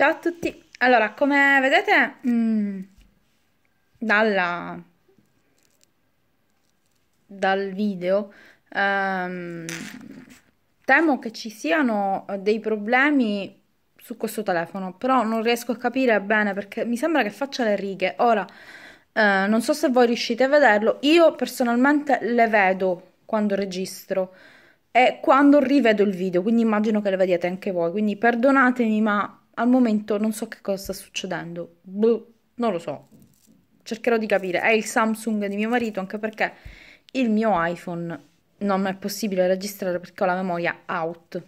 Ciao a tutti! Allora, come vedete mh, mm, dalla, dal video, ehm, temo che ci siano dei problemi su questo telefono, però non riesco a capire bene perché mi sembra che faccia le righe. Ora, eh, non so se voi riuscite a vederlo, io personalmente le vedo quando registro e quando rivedo il video, quindi immagino che le vediate anche voi, quindi perdonatemi ma al momento non so che cosa sta succedendo, Bluh, non lo so, cercherò di capire. È il Samsung di mio marito anche perché il mio iPhone non è possibile registrare perché ho la memoria out.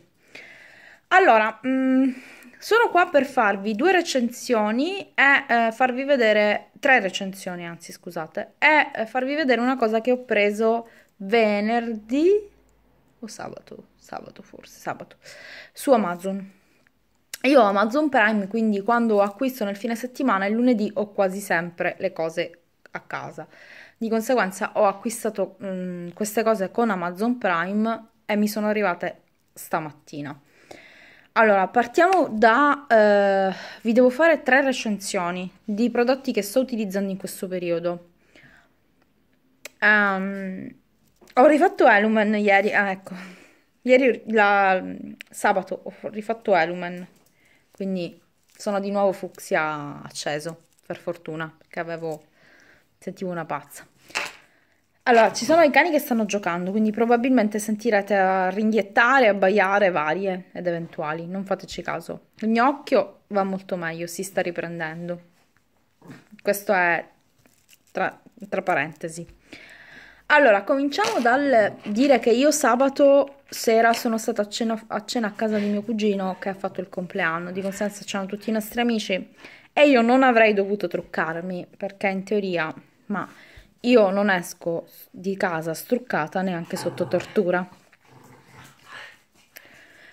Allora, mh, mm, sono qua per farvi due recensioni e eh, farvi vedere, tre recensioni anzi scusate, e eh, farvi vedere una cosa che ho preso venerdì o sabato, sabato forse, sabato, su Amazon. Io ho Amazon Prime, quindi quando acquisto nel fine settimana, il lunedì ho quasi sempre le cose a casa. Di conseguenza ho acquistato mh, mm, queste cose con Amazon Prime e mi sono arrivate stamattina. Allora, partiamo da... Eh, vi devo fare tre recensioni di prodotti che sto utilizzando in questo periodo. Um, ho rifatto Elumen ieri, ah, ecco, ieri la, mm, sabato ho rifatto Elumen quindi sono di nuovo fucsia acceso, per fortuna, perché avevo... sentivo una pazza. Allora, ci sono i cani che stanno giocando, quindi probabilmente sentirete a ringhiettare, abbaiare varie ed eventuali, non fateci caso. Il gnocchio va molto meglio, si sta riprendendo. Questo è tra, tra parentesi. Allora, cominciamo dal dire che io sabato sera sono stata a cena, a cena a casa di mio cugino che ha fatto il compleanno, di conseguenza c'erano tutti i nostri amici e io non avrei dovuto truccarmi perché in teoria, ma io non esco di casa struccata neanche sotto tortura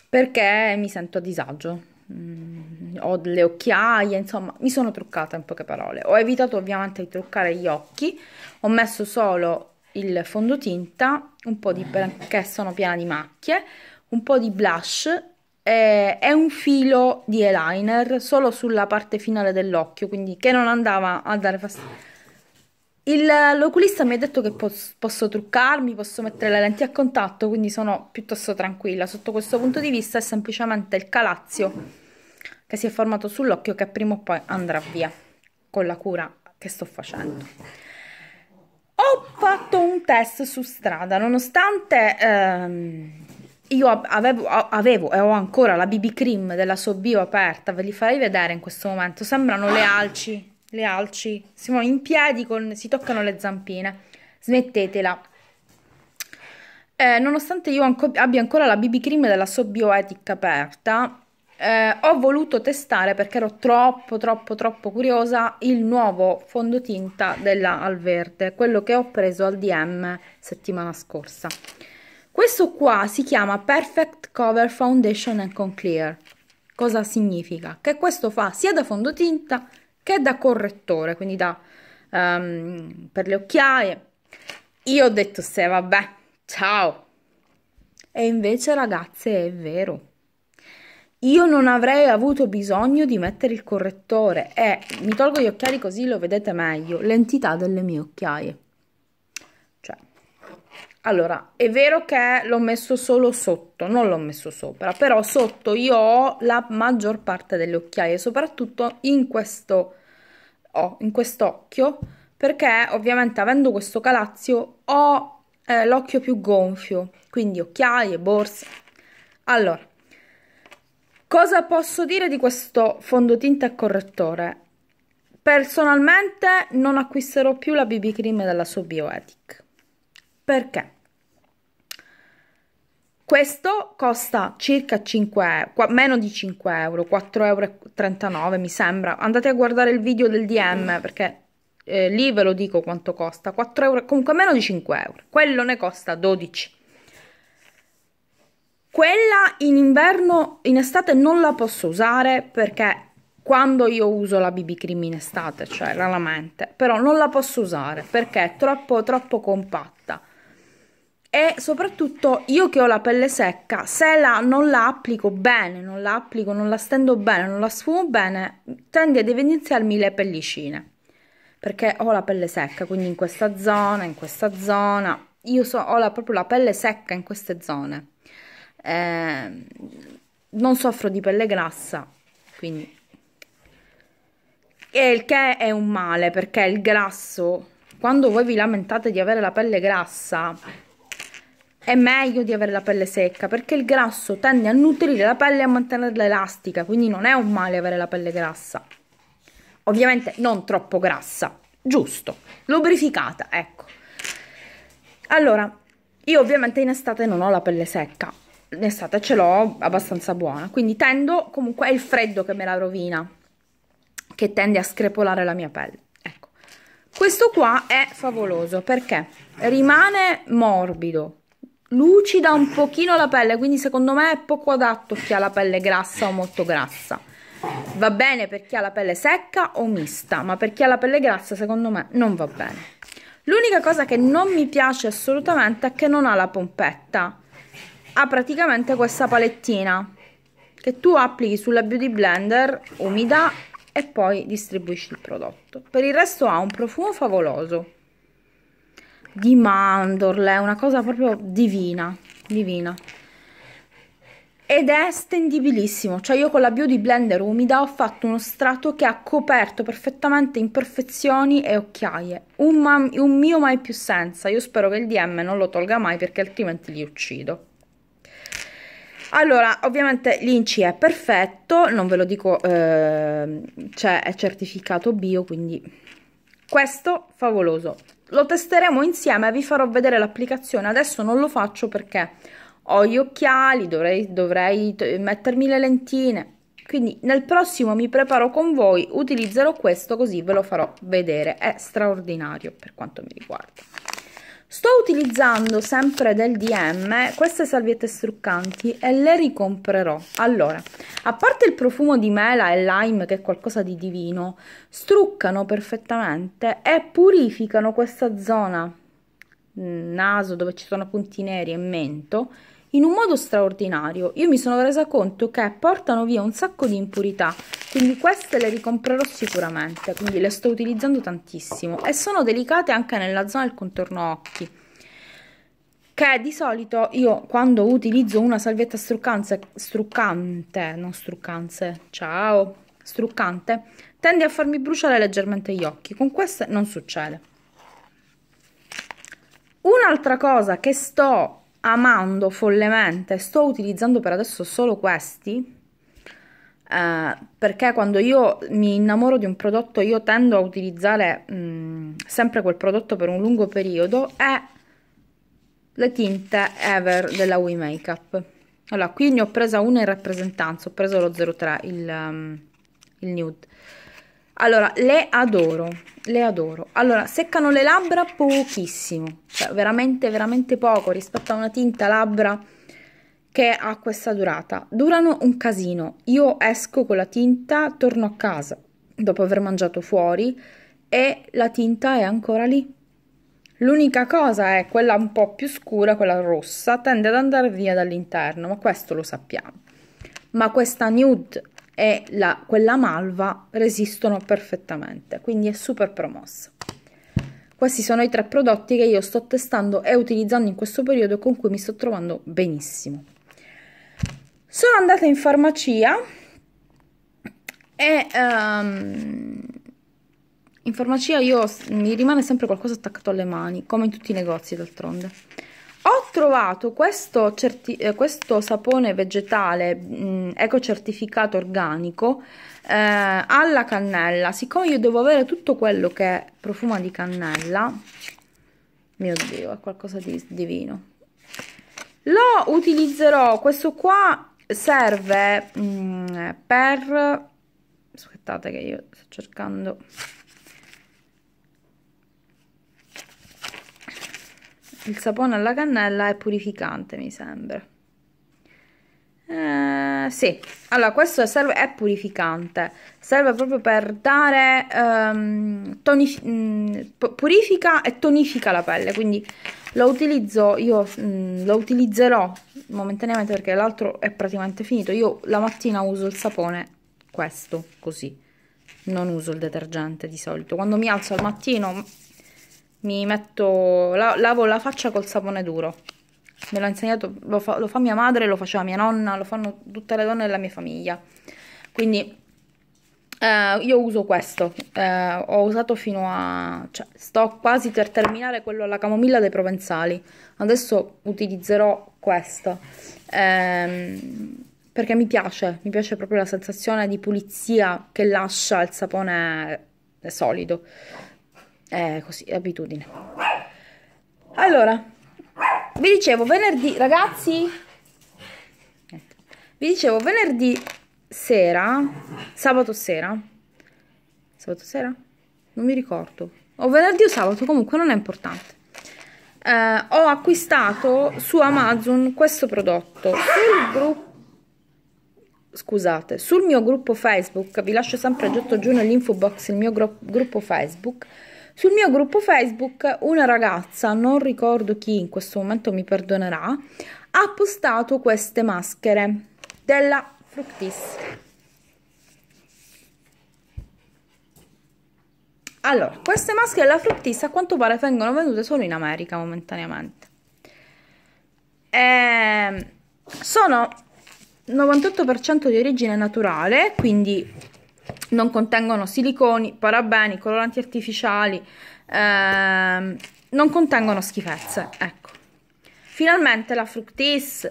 perché mi sento a disagio. Mm, ho delle occhiaie, insomma, mi sono truccata in poche parole. Ho evitato ovviamente di truccare gli occhi, ho messo solo il fondotinta, un po' di perché sono piena di macchie, un po' di blush e, un filo di eyeliner solo sulla parte finale dell'occhio, quindi che non andava a dare fastidio. L'oculista mi ha detto che pos posso truccarmi, posso mettere le lenti a contatto, quindi sono piuttosto tranquilla. Sotto questo punto di vista è semplicemente il calazio che si è formato sull'occhio che prima o poi andrà via con la cura che sto facendo test su strada, nonostante ehm, io avevo, avevo, e ho ancora la BB Cream della Sobio aperta, ve li farei vedere in questo momento, sembrano le alci, le alci, siamo in piedi, con, si toccano le zampine, smettetela. Eh, nonostante io anco, abbia ancora la BB Cream della Sobio Ethic aperta, eh, ho voluto testare perché ero troppo troppo troppo curiosa il nuovo fondotinta della Alverde, quello che ho preso al DM settimana scorsa. Questo qua si chiama Perfect Cover Foundation and Conclear. Cosa significa? Che questo fa sia da fondotinta che da correttore, quindi da, um, per le occhiaie. Io ho detto se vabbè, ciao. E invece ragazze è vero io non avrei avuto bisogno di mettere il correttore e mi tolgo gli occhiali così lo vedete meglio l'entità delle mie occhiaie cioè allora è vero che l'ho messo solo sotto non l'ho messo sopra però sotto io ho la maggior parte delle occhiaie soprattutto in questo oh, in quest'occhio perché ovviamente avendo questo calazio ho eh, l'occhio più gonfio quindi occhiaie borse allora Cosa posso dire di questo fondotinta e correttore? Personalmente non acquisterò più la BB Cream della Sobioetic. Perché? Questo costa circa 5 euro, meno di 5 euro, 4,39 euro mi sembra. Andate a guardare il video del DM perché eh, lì ve lo dico quanto costa, 4 euro, comunque meno di 5 euro. Quello ne costa 12 quella in inverno, in estate non la posso usare perché quando io uso la BB Cream in estate, cioè raramente, però non la posso usare perché è troppo, troppo compatta. E soprattutto io che ho la pelle secca, se la, non la applico bene, non la applico, non la stendo bene, non la sfumo bene, tende ad evidenziarmi le pellicine. Perché ho la pelle secca, quindi in questa zona, in questa zona, io so, ho la, proprio la pelle secca in queste zone eh, non soffro di pelle grassa, quindi... E il che è un male, perché il grasso, quando voi vi lamentate di avere la pelle grassa, è meglio di avere la pelle secca, perché il grasso tende a nutrire la pelle e a mantenerla elastica, quindi non è un male avere la pelle grassa. Ovviamente non troppo grassa, giusto, lubrificata, ecco. Allora, io ovviamente in estate non ho la pelle secca, in ce l'ho abbastanza buona, quindi tendo, comunque è il freddo che me la rovina, che tende a screpolare la mia pelle. Ecco, questo qua è favoloso perché rimane morbido, lucida un pochino la pelle, quindi secondo me è poco adatto chi ha la pelle grassa o molto grassa. Va bene per chi ha la pelle secca o mista, ma per chi ha la pelle grassa secondo me non va bene. L'unica cosa che non mi piace assolutamente è che non ha la pompetta ha praticamente questa palettina che tu applichi sulla Beauty Blender umida e poi distribuisci il prodotto. Per il resto ha un profumo favoloso di mandorle, una cosa proprio divina, divina. Ed è stendibilissimo, cioè io con la Beauty Blender umida ho fatto uno strato che ha coperto perfettamente imperfezioni e occhiaie. Un, un mio mai più senza, io spero che il DM non lo tolga mai perché altrimenti li uccido. Allora, ovviamente l'inci è perfetto, non ve lo dico, eh, cioè è certificato bio, quindi questo favoloso. Lo testeremo insieme, vi farò vedere l'applicazione, adesso non lo faccio perché ho gli occhiali, dovrei, dovrei mettermi le lentine, quindi nel prossimo mi preparo con voi, utilizzerò questo così ve lo farò vedere, è straordinario per quanto mi riguarda. Sto utilizzando sempre del DM queste salviette struccanti e le ricomprerò. Allora, a parte il profumo di mela e lime che è qualcosa di divino, struccano perfettamente e purificano questa zona mm, naso dove ci sono punti neri e mento in un modo straordinario. Io mi sono resa conto che portano via un sacco di impurità, quindi queste le ricomprerò sicuramente, quindi le sto utilizzando tantissimo e sono delicate anche nella zona del contorno occhi che di solito io quando utilizzo una salvietta struccante, struccante, non struccante, ciao, struccante, tende a farmi bruciare leggermente gli occhi, con queste non succede. Un'altra cosa che sto amando follemente, sto utilizzando per adesso solo questi, eh, perché quando io mi innamoro di un prodotto io tendo a utilizzare mh, mm, sempre quel prodotto per un lungo periodo, è le tinte Ever della We Makeup. Allora, qui ne ho presa una in rappresentanza, ho preso lo 03, il, um, il nude allora, le adoro, le adoro. Allora, seccano le labbra pochissimo, cioè veramente, veramente poco rispetto a una tinta labbra che ha questa durata. Durano un casino. Io esco con la tinta, torno a casa dopo aver mangiato fuori e la tinta è ancora lì. L'unica cosa è quella un po' più scura, quella rossa, tende ad andare via dall'interno, ma questo lo sappiamo. Ma questa nude e la, quella malva resistono perfettamente, quindi è super promossa. Questi sono i tre prodotti che io sto testando e utilizzando in questo periodo con cui mi sto trovando benissimo. Sono andata in farmacia e um, in farmacia io, mi rimane sempre qualcosa attaccato alle mani, come in tutti i negozi d'altronde trovato questo, eh, questo sapone vegetale mh, ecocertificato organico eh, alla cannella. Siccome io devo avere tutto quello che profuma di cannella, mio Dio, è qualcosa di divino. Lo utilizzerò, questo qua serve mh, per... Aspettate che io sto cercando... il sapone alla cannella è purificante, mi sembra. Eh, sì, allora questo serve, è purificante, serve proprio per dare, ehm, mm, purifica e tonifica la pelle, quindi lo utilizzo, io mh, mm, lo utilizzerò momentaneamente perché l'altro è praticamente finito, io la mattina uso il sapone, questo, così, non uso il detergente di solito, quando mi alzo al mattino mi metto, la, lavo la faccia col sapone duro. Me l'ha insegnato, lo fa, lo fa, mia madre, lo faceva mia nonna, lo fanno tutte le donne della mia famiglia. Quindi eh, io uso questo, eh, ho usato fino a... Cioè, sto quasi per terminare quello alla camomilla dei provenzali. Adesso utilizzerò questo. Ehm perché mi piace, mi piace proprio la sensazione di pulizia che lascia il sapone eh, solido è così, è abitudine. Allora, vi dicevo venerdì, ragazzi, vi dicevo venerdì sera, sabato sera, sabato sera? Non mi ricordo, o venerdì o sabato, comunque non è importante. Eh, ho acquistato su Amazon questo prodotto sul gruppo scusate sul mio gruppo Facebook vi lascio sempre a giù nell'info box il mio gruppo Facebook sul mio gruppo Facebook una ragazza, non ricordo chi in questo momento mi perdonerà, ha postato queste maschere della Fructis. Allora, queste maschere della Fructis a quanto pare vengono vendute solo in America momentaneamente. E ehm, sono 98% di origine naturale, quindi non contengono siliconi, parabeni, coloranti artificiali, ehm, non contengono schifezze, ecco. Finalmente la Fructis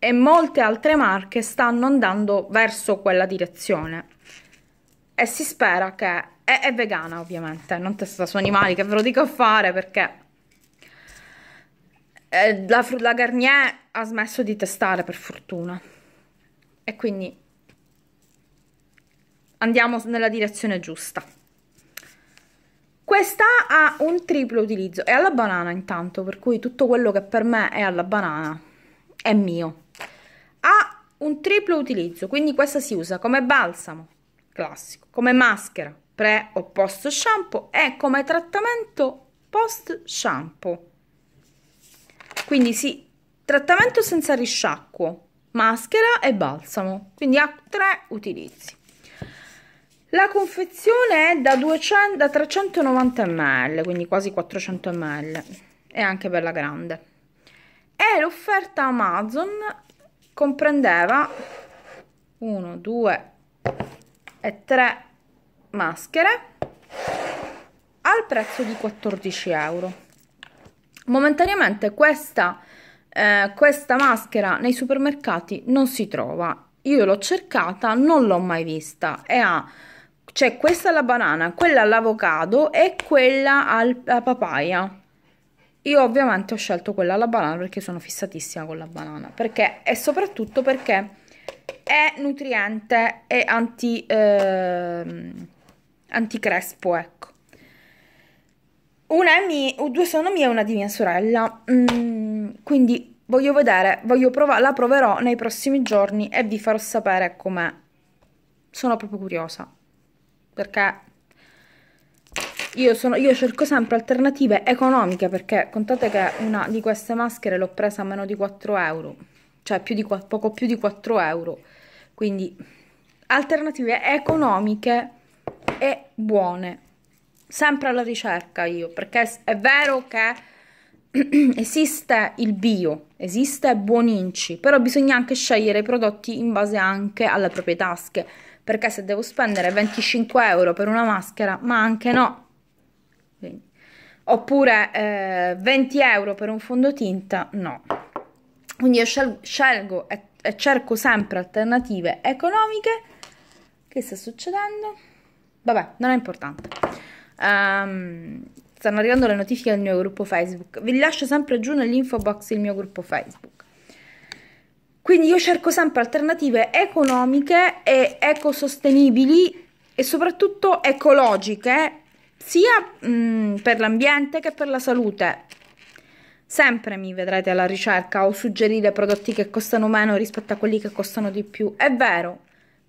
e molte altre marche stanno andando verso quella direzione e si spera che è, è vegana ovviamente, non testa su animali che ve lo dico a fare perché eh, la, la Garnier ha smesso di testare per fortuna e quindi andiamo nella direzione giusta questa ha un triplo utilizzo è alla banana intanto per cui tutto quello che per me è alla banana è mio ha un triplo utilizzo quindi questa si usa come balsamo classico come maschera pre o post shampoo e come trattamento post shampoo quindi sì trattamento senza risciacquo maschera e balsamo quindi ha tre utilizzi la confezione è da, 200, da 390 ml, quindi quasi 400 ml, è anche bella grande. E l'offerta Amazon comprendeva 1, 2 e 3 maschere al prezzo di 14 euro. Momentaneamente questa, eh, questa maschera nei supermercati non si trova. Io l'ho cercata, non l'ho mai vista e ha c'è questa alla banana, quella all'avocado e quella alla papaya. Io ovviamente ho scelto quella alla banana perché sono fissatissima con la banana, perché e soprattutto perché è nutriente e anti, eh, anticrespo, ecco. Una è mia, due sono mie e una di mia sorella, mm, quindi voglio vedere, voglio provare, la proverò nei prossimi giorni e vi farò sapere com'è. Sono proprio curiosa perché io, sono, io, cerco sempre alternative economiche perché contate che una di queste maschere l'ho presa a meno di 4 euro, cioè più di, poco più di 4 euro, quindi alternative economiche e buone, sempre alla ricerca io, perché è vero che esiste il bio, esiste Buoninci, però bisogna anche scegliere i prodotti in base anche alle proprie tasche, perché se devo spendere 25 euro per una maschera, ma anche no. Quindi. Oppure eh, 20 euro per un fondotinta, no. Quindi io scelgo, scelgo e, e cerco sempre alternative economiche. Che sta succedendo? Vabbè, non è importante. Um, stanno arrivando le notifiche del mio gruppo Facebook. Vi lascio sempre giù nell'info box il mio gruppo Facebook. Quindi io cerco sempre alternative economiche e ecosostenibili e soprattutto ecologiche, sia mh, mm, per l'ambiente che per la salute. Sempre mi vedrete alla ricerca o suggerire prodotti che costano meno rispetto a quelli che costano di più. È vero,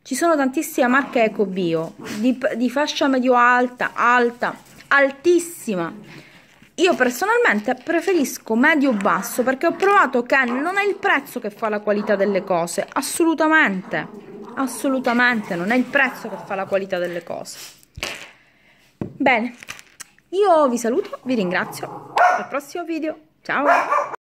ci sono tantissime marche eco bio di, di fascia medio alta, alta, altissima io personalmente preferisco medio-basso perché ho provato che non è il prezzo che fa la qualità delle cose, assolutamente, assolutamente non è il prezzo che fa la qualità delle cose. Bene, io vi saluto, vi ringrazio, al prossimo video, ciao!